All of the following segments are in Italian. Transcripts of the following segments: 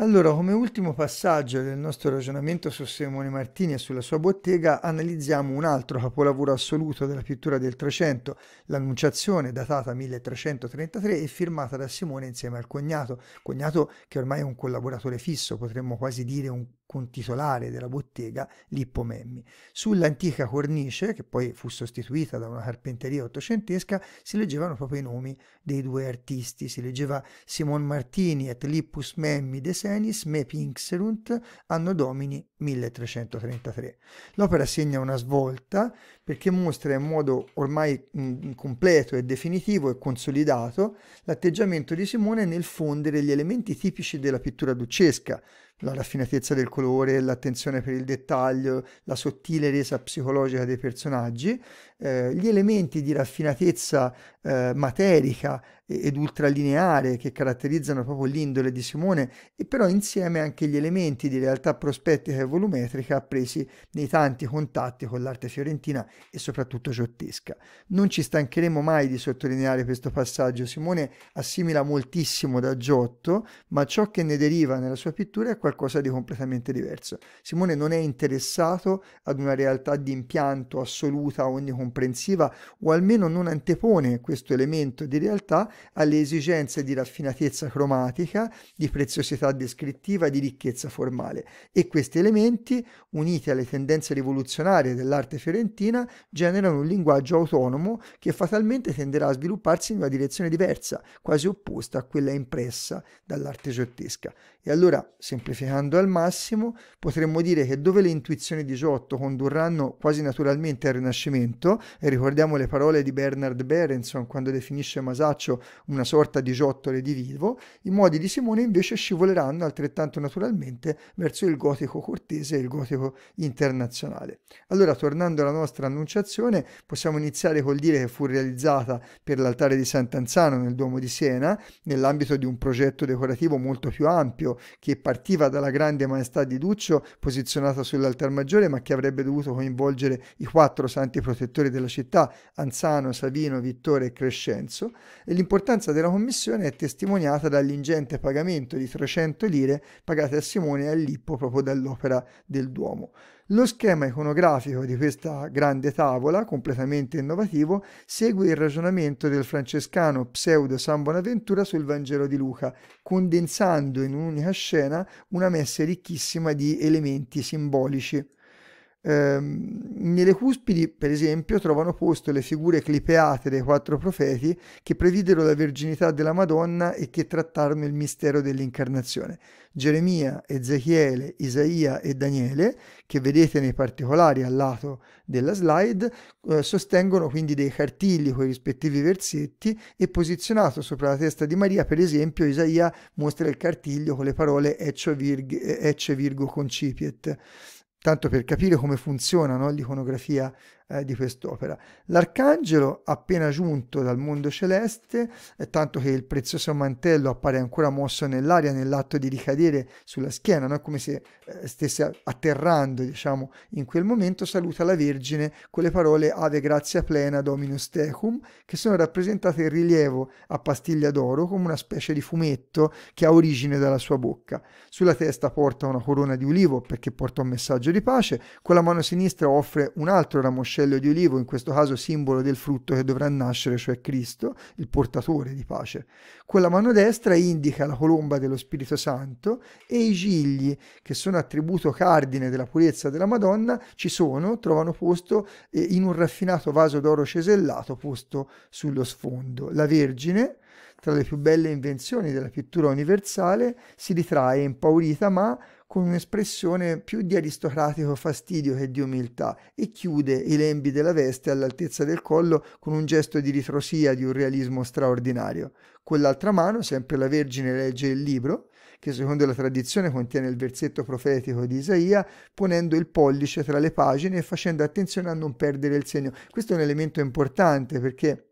Allora, come ultimo passaggio del nostro ragionamento su Simone Martini e sulla sua bottega, analizziamo un altro capolavoro assoluto della pittura del Trecento, l'Annunciazione, datata 1333 e firmata da Simone insieme al cognato, cognato che ormai è un collaboratore fisso, potremmo quasi dire un con titolare della bottega Lippo Memmi. Sull'antica cornice, che poi fu sostituita da una carpenteria ottocentesca, si leggevano proprio i nomi dei due artisti. Si leggeva Simon Martini et Lippus Memmi de Senis me pinxerunt anno domini 1333. L'opera segna una svolta perché mostra in modo ormai completo e definitivo e consolidato l'atteggiamento di Simone nel fondere gli elementi tipici della pittura duccesca, la raffinatezza del colore, l'attenzione per il dettaglio, la sottile resa psicologica dei personaggi, eh, gli elementi di raffinatezza eh, materica ed ultralineare che caratterizzano proprio l'indole di Simone e però insieme anche gli elementi di realtà prospettica e volumetrica appresi nei tanti contatti con l'arte fiorentina e soprattutto giottesca. Non ci stancheremo mai di sottolineare questo passaggio, Simone assimila moltissimo da Giotto, ma ciò che ne deriva nella sua pittura è qualcosa di completamente diverso. Simone non è interessato ad una realtà di impianto assoluta, onnicomprensiva o almeno non antepone questo elemento di realtà alle esigenze di raffinatezza cromatica, di preziosità descrittiva e di ricchezza formale e questi elementi, uniti alle tendenze rivoluzionarie dell'arte fiorentina, generano un linguaggio autonomo che fatalmente tenderà a svilupparsi in una direzione diversa, quasi opposta a quella impressa dall'arte giottesca. E allora, semplificando al massimo, potremmo dire che dove le intuizioni di Giotto condurranno quasi naturalmente al Rinascimento, e ricordiamo le parole di Bernard Berenson quando definisce Masaccio una sorta di ciottole di Vivo, i modi di Simone invece scivoleranno altrettanto naturalmente verso il gotico cortese e il gotico internazionale. Allora, tornando alla nostra annunciazione, possiamo iniziare col dire che fu realizzata per l'altare di Sant'Anzano nel Duomo di Siena, nell'ambito di un progetto decorativo molto più ampio, che partiva dalla grande maestà di Duccio posizionata sull'altar maggiore, ma che avrebbe dovuto coinvolgere i quattro santi protettori della città, Anzano, Savino, Vittore e Crescenzo, e l'importanza L'importanza della commissione è testimoniata dall'ingente pagamento di 300 lire pagate a Simone e a Lippo proprio dall'opera del Duomo. Lo schema iconografico di questa grande tavola, completamente innovativo, segue il ragionamento del francescano pseudo San Bonaventura sul Vangelo di Luca, condensando in un'unica scena una messa ricchissima di elementi simbolici. Ehm, nelle cuspidi, per esempio, trovano posto le figure clipeate dei quattro profeti che previdero la virginità della Madonna e che trattarono il mistero dell'incarnazione. Geremia, Ezechiele, Isaia e Daniele, che vedete nei particolari al lato della slide, eh, sostengono quindi dei cartigli con i rispettivi versetti e posizionato sopra la testa di Maria, per esempio, Isaia mostra il cartiglio con le parole Ecce Virgo concipiet tanto per capire come funziona l'iconografia eh, di quest'opera. L'arcangelo, appena giunto dal mondo celeste, eh, tanto che il prezioso mantello appare ancora mosso nell'aria nell'atto di ricadere sulla schiena, no? come se eh, stesse atterrando diciamo, in quel momento, saluta la Vergine con le parole Ave grazia plena Dominus tecum, che sono rappresentate in rilievo a pastiglia d'oro come una specie di fumetto che ha origine dalla sua bocca. Sulla testa porta una corona di ulivo perché porta un messaggio di pace, con la mano sinistra offre un altro ramoscello l'uccello di olivo, in questo caso simbolo del frutto che dovrà nascere, cioè Cristo, il portatore di pace. Con la mano destra indica la colomba dello Spirito Santo e i gigli, che sono attributo cardine della purezza della Madonna, ci sono, trovano posto eh, in un raffinato vaso d'oro cesellato posto sullo sfondo. La Vergine, tra le più belle invenzioni della pittura universale, si ritrae impaurita ma con un'espressione più di aristocratico fastidio che di umiltà e chiude i lembi della veste all'altezza del collo con un gesto di ritrosia di un realismo straordinario. Con l'altra mano, sempre la Vergine legge il libro, che secondo la tradizione contiene il versetto profetico di Isaia, ponendo il pollice tra le pagine e facendo attenzione a non perdere il segno. Questo è un elemento importante perché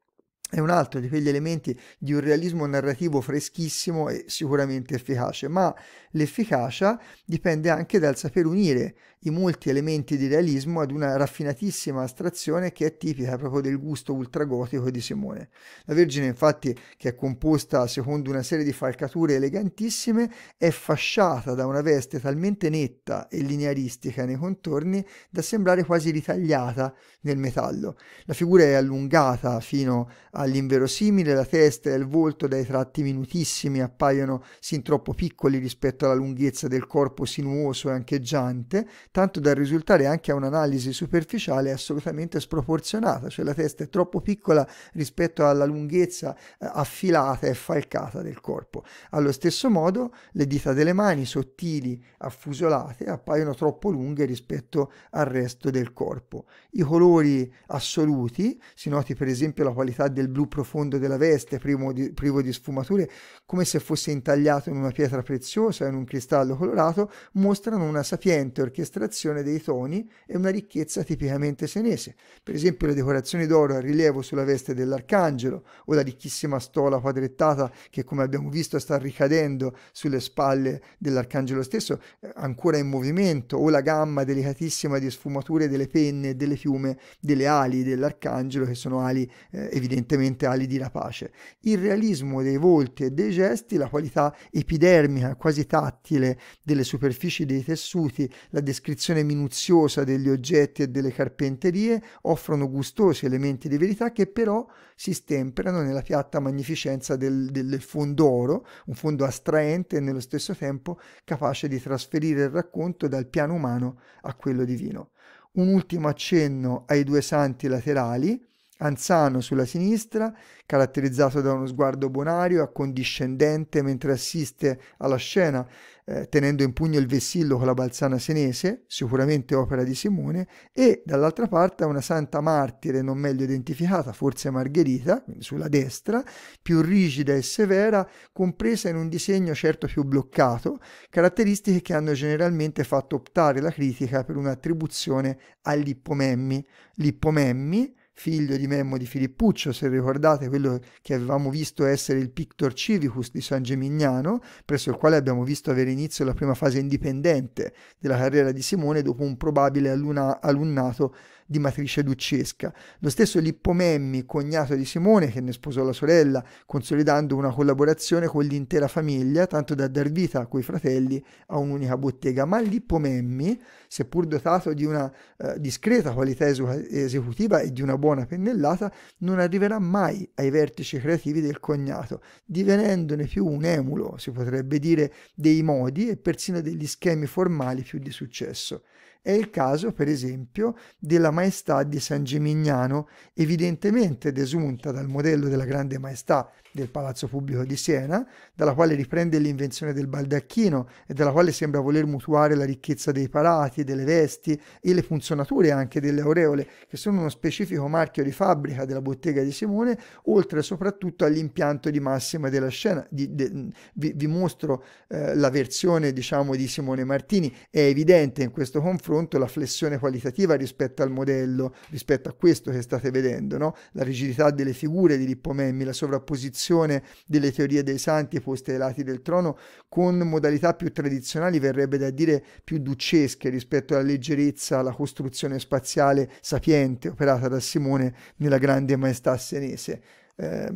è un altro di quegli elementi di un realismo narrativo freschissimo e sicuramente efficace, ma L'efficacia dipende anche dal saper unire i molti elementi di realismo ad una raffinatissima astrazione che è tipica proprio del gusto ultragotico di Simone. La Vergine infatti, che è composta secondo una serie di falcature elegantissime, è fasciata da una veste talmente netta e linearistica nei contorni da sembrare quasi ritagliata nel metallo. La figura è allungata fino all'inverosimile, la testa e il volto dai tratti minutissimi appaiono sin troppo piccoli rispetto tutta la lunghezza del corpo sinuoso e ancheggiante, tanto da risultare anche a un'analisi superficiale assolutamente sproporzionata, cioè la testa è troppo piccola rispetto alla lunghezza eh, affilata e falcata del corpo. Allo stesso modo le dita delle mani sottili, affusolate, appaiono troppo lunghe rispetto al resto del corpo. I colori assoluti, si noti per esempio la qualità del blu profondo della veste, privo di, privo di sfumature, come se fosse intagliato in una pietra preziosa, in un cristallo colorato mostrano una sapiente orchestrazione dei toni e una ricchezza tipicamente senese. Per esempio le decorazioni d'oro a rilievo sulla veste dell'arcangelo o la ricchissima stola quadrettata che come abbiamo visto sta ricadendo sulle spalle dell'arcangelo stesso eh, ancora in movimento o la gamma delicatissima di sfumature delle penne e delle piume delle ali dell'arcangelo che sono ali eh, evidentemente ali di rapace. Il realismo dei volti e dei gesti, la qualità epidermica quasi tattile delle superfici dei tessuti, la descrizione minuziosa degli oggetti e delle carpenterie offrono gustosi elementi di verità che però si stemperano nella piatta magnificenza del, del fondo oro, un fondo astraente e nello stesso tempo capace di trasferire il racconto dal piano umano a quello divino. Un ultimo accenno ai due santi laterali, Anzano sulla sinistra, caratterizzato da uno sguardo bonario, accondiscendente mentre assiste alla scena, eh, tenendo in pugno il vessillo con la balzana senese, sicuramente opera di Simone, e dall'altra parte una santa martire non meglio identificata, forse Margherita, sulla destra, più rigida e severa, compresa in un disegno certo più bloccato, caratteristiche che hanno generalmente fatto optare la critica per un'attribuzione all'Ippomemmi. L'Ippomemmi figlio di Memmo di Filippuccio, se ricordate quello che avevamo visto essere il Pictor Civicus di San Gemignano, presso il quale abbiamo visto avere inizio la prima fase indipendente della carriera di Simone dopo un probabile alunnato di matrice duccesca. Lo stesso Lippo Memmi, cognato di Simone, che ne sposò la sorella, consolidando una collaborazione con l'intera famiglia, tanto da dar vita a quei fratelli a un'unica bottega. Ma Lippo Memmi, seppur dotato di una eh, discreta qualità es- esecutiva e di una buona pennellata, non arriverà mai ai vertici creativi del cognato, divenendone più un emulo, si potrebbe dire, dei modi e persino degli schemi formali più di successo. È il caso, per esempio, della maestà di San Gimignano, evidentemente desunta dal modello della grande maestà del Palazzo Pubblico di Siena, dalla quale riprende l'invenzione del baldacchino e dalla quale sembra voler mutuare la ricchezza dei parati, delle vesti e le funzionature anche delle aureole, che sono uno specifico marchio di fabbrica della bottega di Simone, oltre soprattutto all'impianto di massima della scena. Di, de, vi, vi, mostro eh, la versione diciamo di Simone Martini, è evidente in questo confronto la flessione qualitativa rispetto al modello, rispetto a questo che state vedendo, no? la rigidità delle figure di Lippo Memmi, la sovrapposizione espansione delle teorie dei santi poste ai lati del trono con modalità più tradizionali, verrebbe da dire più duccesche rispetto alla leggerezza, alla costruzione spaziale sapiente operata da Simone nella grande maestà senese. Eh,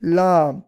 la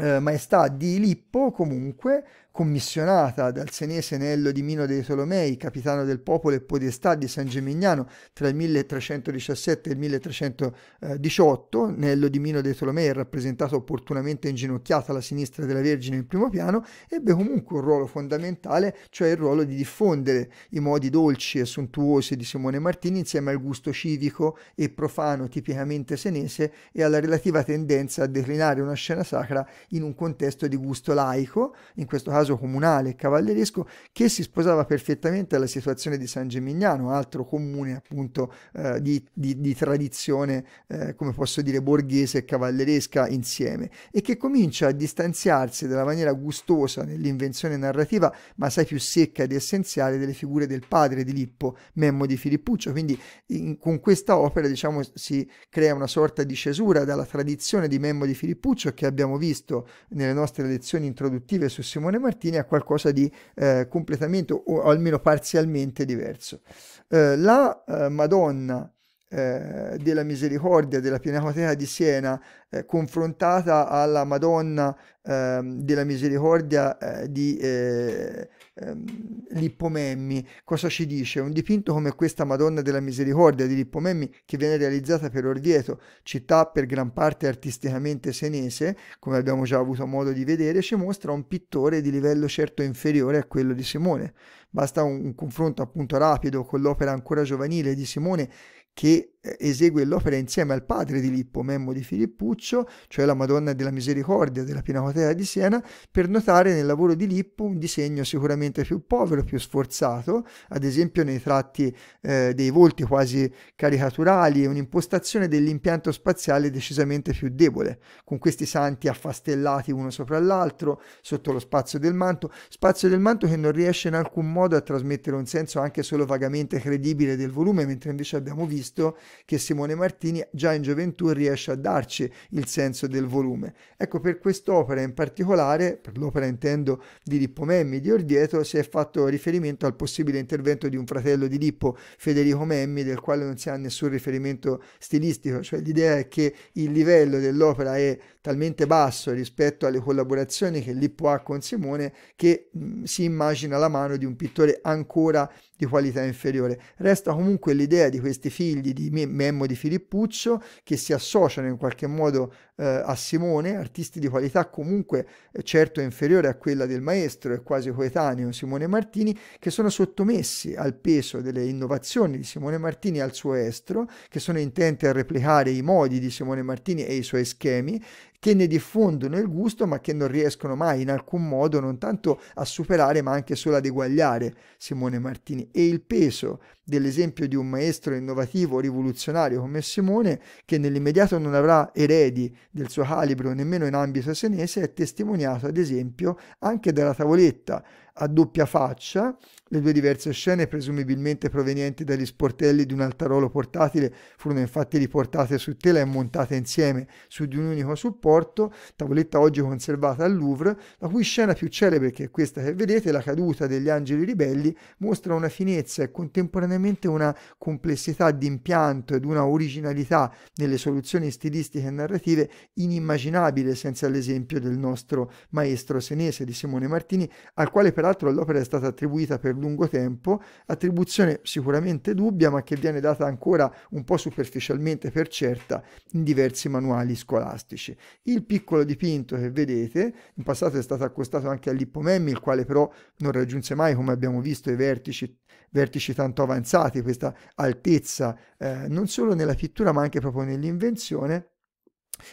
eh, maestà di Lippo comunque commissionata dal senese Nello di Mino dei Tolomei, capitano del popolo e podestà di San Gemignano tra il 1317 e il 1318, Nello di Mino dei Tolomei è rappresentato opportunamente inginocchiata alla sinistra della Vergine in primo piano, ebbe comunque un ruolo fondamentale, cioè il ruolo di diffondere i modi dolci e sontuosi di Simone Martini insieme al gusto civico e profano tipicamente senese e alla relativa tendenza a declinare una scena sacra in un contesto di gusto laico, in questo caso caso comunale e cavalleresco che si sposava perfettamente alla situazione di San Gemignano, altro comune appunto eh, di, di, di, tradizione, eh, come posso dire, borghese e cavalleresca insieme e che comincia a distanziarsi dalla maniera gustosa nell'invenzione narrativa, ma sai più secca ed essenziale delle figure del padre di Lippo, Memmo di Filippuccio, quindi in, con questa opera diciamo si crea una sorta di cesura dalla tradizione di Memmo di Filippuccio che abbiamo visto nelle nostre lezioni introduttive su Simone Martini Martini a qualcosa di eh, completamente o almeno parzialmente diverso. Eh, la eh, Madonna eh, della misericordia della Pinacoteca di Siena eh, confrontata alla Madonna eh, della misericordia eh, di eh, ehm, Lippo Memmi, cosa ci dice? Un dipinto come questa Madonna della misericordia di Lippo Memmi che viene realizzata per Orvieto, città per gran parte artisticamente senese, come abbiamo già avuto modo di vedere, ci mostra un pittore di livello certo inferiore a quello di Simone. Basta un, un confronto appunto rapido con l'opera ancora giovanile di Simone que esegue l'opera insieme al padre di Lippo, Memmo di Filippuccio, cioè la Madonna della Misericordia della Pinacoteca di Siena, per notare nel lavoro di Lippo un disegno sicuramente più povero, più sforzato, ad esempio nei tratti eh, dei volti quasi caricaturali e un'impostazione dell'impianto spaziale decisamente più debole, con questi santi affastellati uno sopra l'altro sotto lo spazio del manto, spazio del manto che non riesce in alcun modo a trasmettere un senso anche solo vagamente credibile del volume, mentre invece abbiamo visto che Simone Martini già in gioventù riesce a darci il senso del volume. Ecco, per quest'opera in particolare, per l'opera intendo di Lippo Memmi di Ordieto, si è fatto riferimento al possibile intervento di un fratello di Lippo, Federico Memmi, del quale non si ha nessun riferimento stilistico, cioè l'idea è che il livello dell'opera è talmente basso rispetto alle collaborazioni che Lippo ha con Simone che mh, mm, si immagina la mano di un pittore ancora di qualità inferiore. Resta comunque l'idea di questi figli di Memmo di Filippuccio che si associano in qualche modo eh, a Simone, artisti di qualità comunque eh, certo inferiore a quella del maestro e quasi coetaneo Simone Martini, che sono sottomessi al peso delle innovazioni di Simone Martini al suo estro, che sono intenti a replicare i modi di Simone Martini e i suoi schemi, che ne diffondono il gusto ma che non riescono mai in alcun modo non tanto a superare ma anche solo ad eguagliare Simone Martini e il peso dell'esempio di un maestro innovativo rivoluzionario come Simone che nell'immediato non avrà eredi del suo calibro nemmeno in ambito senese è testimoniato ad esempio anche dalla tavoletta a doppia faccia le due diverse scene, presumibilmente provenienti dagli sportelli di un altarolo portatile, furono infatti riportate su tela e montate insieme su di un unico supporto, tavoletta oggi conservata al Louvre, la cui scena più celebre, che è questa che vedete, la caduta degli angeli ribelli, mostra una finezza e contemporaneamente una complessità di impianto ed una originalità nelle soluzioni stilistiche e narrative inimmaginabile senza l'esempio del nostro maestro senese di Simone Martini, al quale peraltro l'opera è stata attribuita per lungo tempo, attribuzione sicuramente dubbia ma che viene data ancora un po' superficialmente per certa in diversi manuali scolastici. Il piccolo dipinto che vedete, in passato è stato accostato anche a Memmi, il quale però non raggiunse mai, come abbiamo visto, i vertici, vertici tanto avanzati, questa altezza eh, non solo nella pittura ma anche proprio nell'invenzione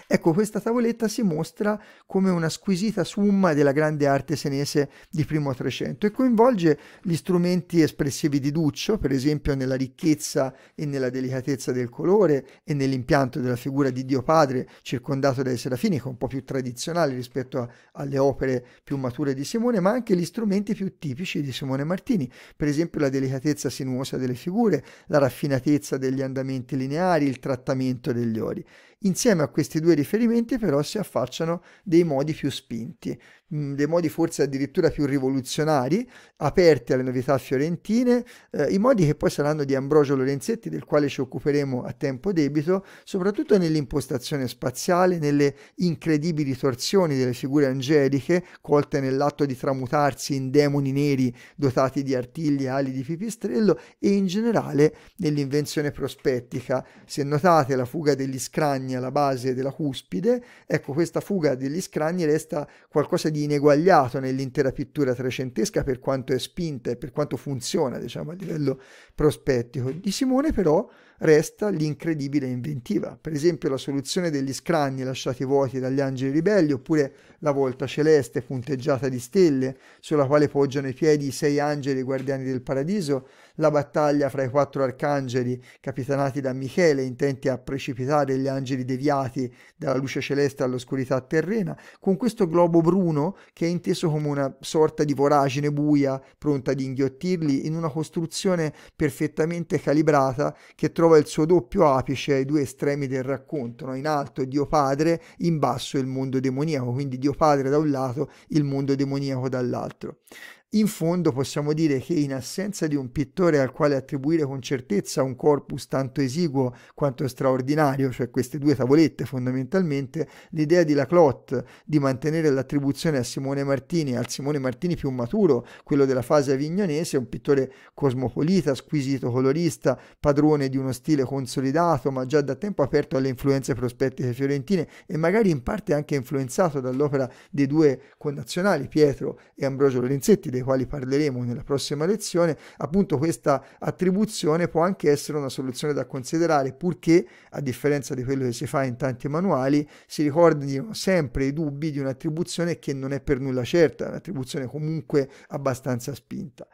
Ecco, questa tavoletta si mostra come una squisita summa della grande arte senese di primo Trecento e coinvolge gli strumenti espressivi di Duccio, per esempio nella ricchezza e nella delicatezza del colore e nell'impianto della figura di Dio Padre circondato dai serafini, che è un po' più tradizionale rispetto a, alle opere più mature di Simone, ma anche gli strumenti più tipici di Simone Martini, per esempio la delicatezza sinuosa delle figure, la raffinatezza degli andamenti lineari, il trattamento degli ori. Insieme a questi due riferimenti però si affacciano dei modi più spinti, mm, dei modi forse addirittura più rivoluzionari, aperti alle novità fiorentine, eh, i modi che poi saranno di Ambrogio Lorenzetti, del quale ci occuperemo a tempo debito, soprattutto nell'impostazione spaziale, nelle incredibili torsioni delle figure angeliche, colte nell'atto di tramutarsi in demoni neri dotati di artigli e ali di pipistrello, e in generale nell'invenzione prospettica. Se notate la fuga degli scragni alla base della cuspide, ecco questa fuga degli scranni resta qualcosa di ineguagliato nell'intera pittura trecentesca per quanto è spinta e per quanto funziona diciamo, a livello prospettico. Di Simone però resta l'incredibile inventiva, per esempio la soluzione degli scranni lasciati vuoti dagli angeli ribelli oppure la volta celeste punteggiata di stelle sulla quale poggiano i piedi i sei angeli guardiani del paradiso la battaglia fra i quattro arcangeli capitanati da Michele, intenti a precipitare gli angeli deviati dalla luce celeste all'oscurità terrena, con questo globo bruno che è inteso come una sorta di voragine buia pronta ad inghiottirli in una costruzione perfettamente calibrata che trova il suo doppio apice ai due estremi del racconto, no? in alto Dio Padre, in basso il mondo demoniaco, quindi Dio Padre da un lato, il mondo demoniaco dall'altro. In fondo possiamo dire che in assenza di un pittore al quale attribuire con certezza un corpus tanto esiguo quanto straordinario, cioè queste due tavolette fondamentalmente, l'idea di Laclotte di mantenere l'attribuzione a Simone Martini, al Simone Martini più maturo, quello della fase avignonese, un pittore cosmopolita, squisito colorista, padrone di uno stile consolidato ma già da tempo aperto alle influenze prospettiche fiorentine e magari in parte anche influenzato dall'opera dei due connazionali Pietro e Ambrogio Lorenzetti dei quali parleremo nella prossima lezione, appunto questa attribuzione può anche essere una soluzione da considerare, purché, a differenza di quello che si fa in tanti manuali, si ricordino sempre i dubbi di un'attribuzione che non è per nulla certa, un'attribuzione comunque abbastanza spinta.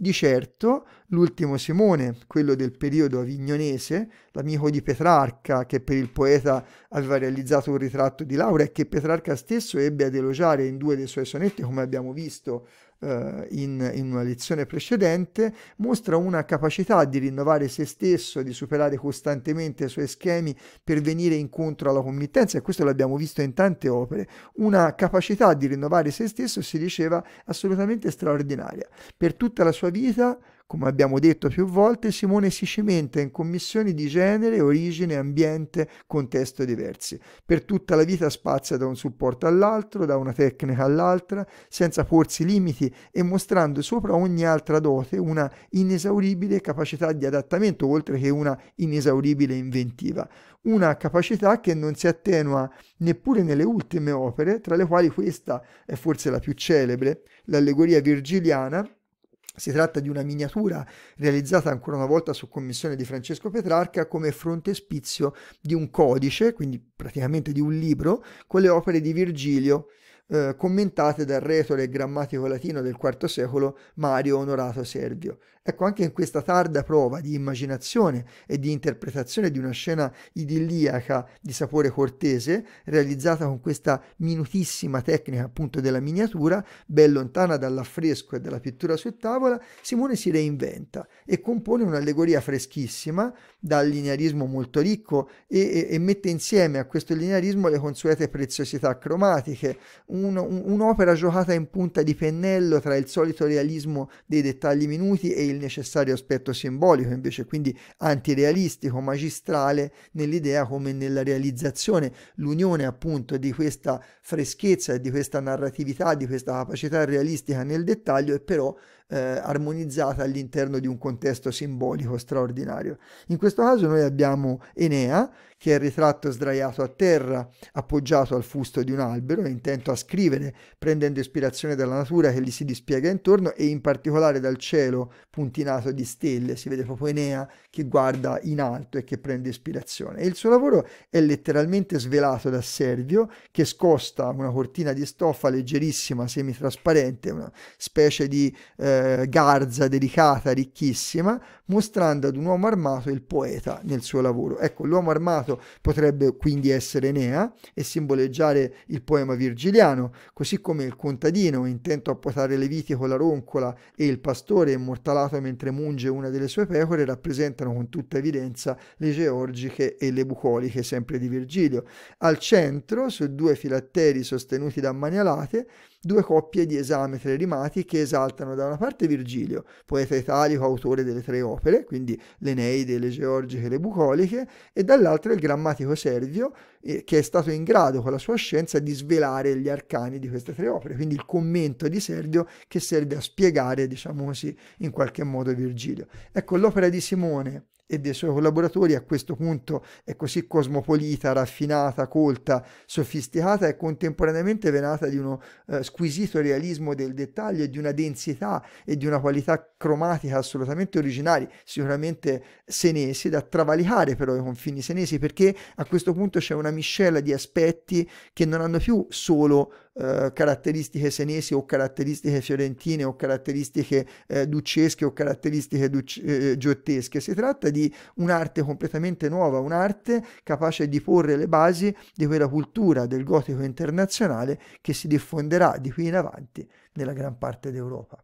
Di certo, l'ultimo Simone, quello del periodo avignonese, l'amico di Petrarca che per il poeta aveva realizzato un ritratto di Laura e che Petrarca stesso ebbe ad elogiare in due dei suoi sonetti, come abbiamo visto eh, in, in, una lezione precedente, mostra una capacità di rinnovare se stesso, di superare costantemente i suoi schemi per venire incontro alla committenza e questo l'abbiamo visto in tante opere, una capacità di rinnovare se stesso si diceva assolutamente straordinaria. Per tutta la sua vita come abbiamo detto più volte, Simone si cimenta in commissioni di genere, origine, ambiente, contesto diversi. Per tutta la vita spazia da un supporto all'altro, da una tecnica all'altra, senza porsi limiti e mostrando sopra ogni altra dote una inesauribile capacità di adattamento, oltre che una inesauribile inventiva. Una capacità che non si attenua neppure nelle ultime opere, tra le quali questa è forse la più celebre, l'allegoria virgiliana, si tratta di una miniatura realizzata ancora una volta su commissione di Francesco Petrarca come frontespizio di un codice, quindi praticamente di un libro, con le opere di Virgilio eh, commentate dal retore grammatico latino del IV secolo Mario Onorato Servio. Ecco, anche in questa tarda prova di immaginazione e di interpretazione di una scena idilliaca di sapore cortese, realizzata con questa minutissima tecnica appunto della miniatura, ben lontana dall'affresco e dalla pittura su tavola, Simone si reinventa e compone un'allegoria freschissima, dal linearismo molto ricco e, e, e, mette insieme a questo linearismo le consuete preziosità cromatiche, un, un, un'opera giocata in punta di pennello tra il solito realismo dei dettagli minuti e il necessario aspetto simbolico, invece quindi antirealistico, magistrale nell'idea come nella realizzazione, l'unione appunto di questa freschezza e di questa narratività, di questa capacità realistica nel dettaglio e però eh, armonizzata all'interno di un contesto simbolico straordinario. In questo caso noi abbiamo Enea, che è il ritratto sdraiato a terra, appoggiato al fusto di un albero, intento a scrivere, prendendo ispirazione dalla natura che gli si dispiega intorno e in particolare dal cielo puntinato di stelle. Si vede proprio Enea che guarda in alto e che prende ispirazione. E il suo lavoro è letteralmente svelato da Servio, che scosta una cortina di stoffa leggerissima, semitrasparente, una specie di... Eh, eh, garza delicata, ricchissima, mostrando ad un uomo armato il poeta nel suo lavoro. Ecco, l'uomo armato potrebbe quindi essere Enea e simboleggiare il poema virgiliano, così come il contadino intento a potare le viti con la roncola e il pastore immortalato mentre munge una delle sue pecore rappresentano con tutta evidenza le georgiche e le bucoliche sempre di Virgilio. Al centro, su due filatteri sostenuti da manialate, due coppie di esame tra rimati che esaltano da una parte Virgilio, poeta italico autore delle tre opere, quindi l'Eneide, le Georgiche e le Bucoliche, e dall'altra il grammatico Servio, eh, che è stato in grado con la sua scienza di svelare gli arcani di queste tre opere, quindi il commento di Servio che serve a spiegare, diciamo così, in qualche modo Virgilio. Ecco, l'opera di Simone e dei suoi collaboratori a questo punto è così cosmopolita, raffinata, colta, sofisticata e contemporaneamente venata di uno eh, squisito realismo del dettaglio e di una densità e di una qualità cromatica assolutamente originali, sicuramente senesi, da travalicare però i confini senesi perché a questo punto c'è una miscela di aspetti che non hanno più solo eh, caratteristiche senesi o caratteristiche fiorentine o caratteristiche eh, duccesche o caratteristiche duc- eh, giottesche. Si tratta di un'arte completamente nuova, un'arte capace di porre le basi di quella cultura del gotico internazionale che si diffonderà di qui in avanti nella gran parte d'Europa.